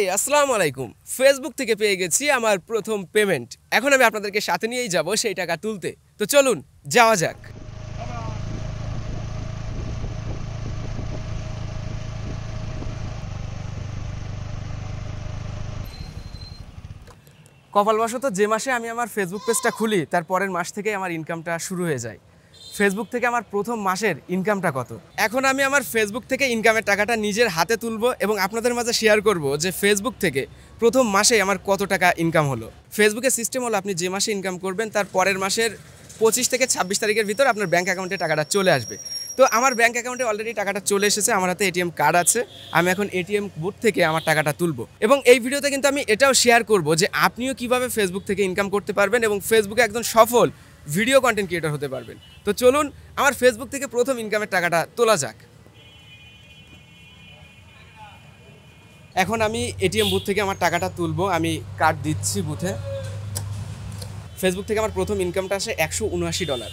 এই আসসালামু আলাইকুম ফেসবুক থেকে পেয়ে গেছি আমার প্রথম পেমেন্ট এখন আমি আপনাদেরকে সাথে নিয়েই যাব সেই টাকা তুলতে তো চলুন যাওয়া যাক কপালবশত যে মাসে আমি আমার ফেসবুক পেজটা খুলি তার পরের মাস থেকে আমার ইনকামটা শুরু হয়ে যায় ফেসবুক থেকে আমার প্রথম মাসের ইনকামটা কত এখন আমি আমার ফেসবুক থেকে ইনকামের টাকাটা নিজের হাতে তুলব এবং আপনাদের মাঝে শেয়ার করব যে ফেসবুক থেকে প্রথম মাসে আমার কত টাকা ইনকাম হলো ফেসবুকের সিস্টেম হলো আপনি যে মাসে ইনকাম করবেন তার পরের মাসের পঁচিশ থেকে ছাব্বিশ তারিখের ভিতর আপনার ব্যাঙ্ক অ্যাকাউন্টে টাকাটা চলে আসবে তো আমার ব্যাঙ্ক অ্যাকাউন্টে অলরেডি টাকাটা চলে এসেছে আমার হাতে এটিএম কার্ড আছে আমি এখন এটিএম বুথ থেকে আমার টাকাটা তুলবো এবং এই ভিডিওতে কিন্তু আমি এটাও শেয়ার করব যে আপনিও কিভাবে ফেসবুক থেকে ইনকাম করতে পারবেন এবং ফেসবুকে একজন সফল ভিডিও কন্টেন্ট ক্রিয়েটর হতে পারবেন তো চলুন আমার ফেসবুক থেকে প্রথম ইনকামের টাকাটা তোলা যাক এখন আমি এটিএম বুথ থেকে আমার টাকাটা তুলবো আমি কার্ড দিচ্ছি বুথে ফেসবুক থেকে আমার প্রথম ইনকামটা আসে একশো উনআশি ডলার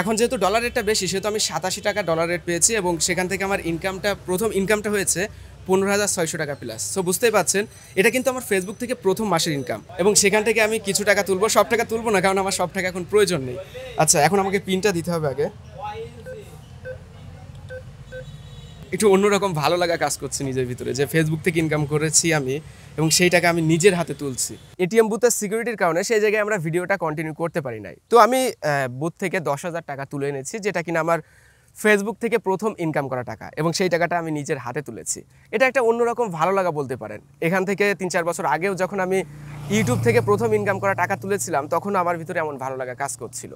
এখন যেহেতু ডলার রেটটা বেশি সেহেতু আমি সাতাশি টাকা ডলার রেট পেয়েছি এবং সেখান থেকে আমার ইনকামটা প্রথম ইনকামটা হয়েছে পনেরো হাজার ছয়শো টাকা প্লাস সো বুঝতেই পাচ্ছেন এটা কিন্তু আমার ফেসবুক থেকে প্রথম মাসের ইনকাম এবং সেখান থেকে আমি কিছু টাকা তুলবো সব টাকা তুলবো না কারণ আমার সব টাকা এখন প্রয়োজন নেই আচ্ছা এখন আমাকে পিনটা দিতে হবে আগে একটু অন্যরকম ভালো লাগা কাজ করছে নিজের ভিতরে যে ফেসবুক থেকে ইনকাম করেছি আমি এবং সেই টাকা আমি নিজের হাতে তুলছি এটিএম বুথের সিকিউরিটির কারণে সেই জায়গায় আমরা ভিডিওটা কন্টিনিউ করতে পারি নাই তো আমি বুথ থেকে দশ হাজার টাকা তুলে এনেছি যেটা কিনা আমার ফেসবুক থেকে প্রথম ইনকাম করা টাকা এবং সেই টাকাটা আমি নিজের হাতে তুলেছি এটা একটা অন্যরকম ভালো লাগা বলতে পারেন এখান থেকে তিন চার বছর আগেও যখন আমি ইউটিউব থেকে প্রথম ইনকাম করা টাকা তুলেছিলাম তখন আমার ভিতরে এমন ভালো লাগা কাজ করছিল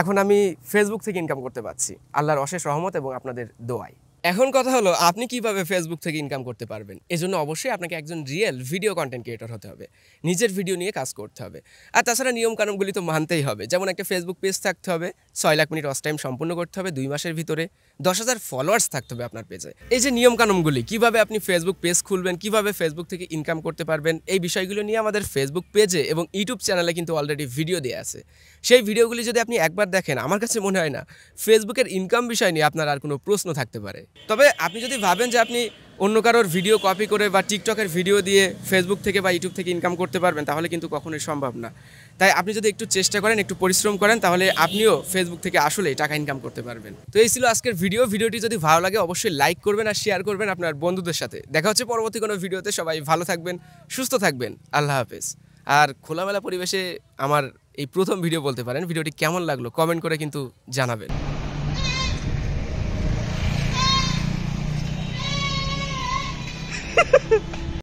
এখন আমি ফেসবুক থেকে ইনকাম করতে পারছি আল্লাহর অশেষ রহমত এবং আপনাদের দোয়াই এখন কথা হলো আপনি কিভাবে ফেসবুক থেকে ইনকাম করতে পারবেন এজন্য অবশ্যই আপনাকে একজন রিয়েল ভিডিও কন্টেন্ট ক্রিয়েটর হতে হবে নিজের ভিডিও নিয়ে কাজ করতে হবে আর তাছাড়া নিয়মকানুনগুলি তো মানতেই হবে যেমন একটা ফেসবুক পেজ থাকতে হবে ছয় লাখ মিনিট অস টাইম সম্পূর্ণ করতে হবে দুই মাসের ভিতরে দশ হাজার ফলোয়ার্স থাকতে হবে আপনার পেজে এই যে নিয়মকানুনগুলি কিভাবে আপনি ফেসবুক পেজ খুলবেন কিভাবে ফেসবুক থেকে ইনকাম করতে পারবেন এই বিষয়গুলো নিয়ে আমাদের ফেসবুক পেজে এবং ইউটিউব চ্যানেলে কিন্তু অলরেডি ভিডিও দেওয়া আছে সেই ভিডিওগুলি যদি আপনি একবার দেখেন আমার কাছে মনে হয় না ফেসবুকের ইনকাম বিষয় নিয়ে আপনার আর কোনো প্রশ্ন থাকতে পারে তবে আপনি যদি ভাবেন যে আপনি অন্য কারোর ভিডিও কপি করে বা টিকটকের ভিডিও দিয়ে ফেসবুক থেকে বা ইউটিউব থেকে ইনকাম করতে পারবেন তাহলে কিন্তু কখনোই সম্ভব না তাই আপনি যদি একটু চেষ্টা করেন একটু পরিশ্রম করেন তাহলে আপনিও ফেসবুক থেকে আসলে টাকা ইনকাম করতে পারবেন তো এই ছিল আজকের ভিডিও ভিডিওটি যদি ভালো লাগে অবশ্যই লাইক করবেন আর শেয়ার করবেন আপনার বন্ধুদের সাথে দেখা হচ্ছে পরবর্তী কোনো ভিডিওতে সবাই ভালো থাকবেন সুস্থ থাকবেন আল্লাহ হাফেজ আর খোলামেলা পরিবেশে আমার এই প্রথম ভিডিও বলতে পারেন ভিডিওটি কেমন লাগলো কমেন্ট করে কিন্তু জানাবেন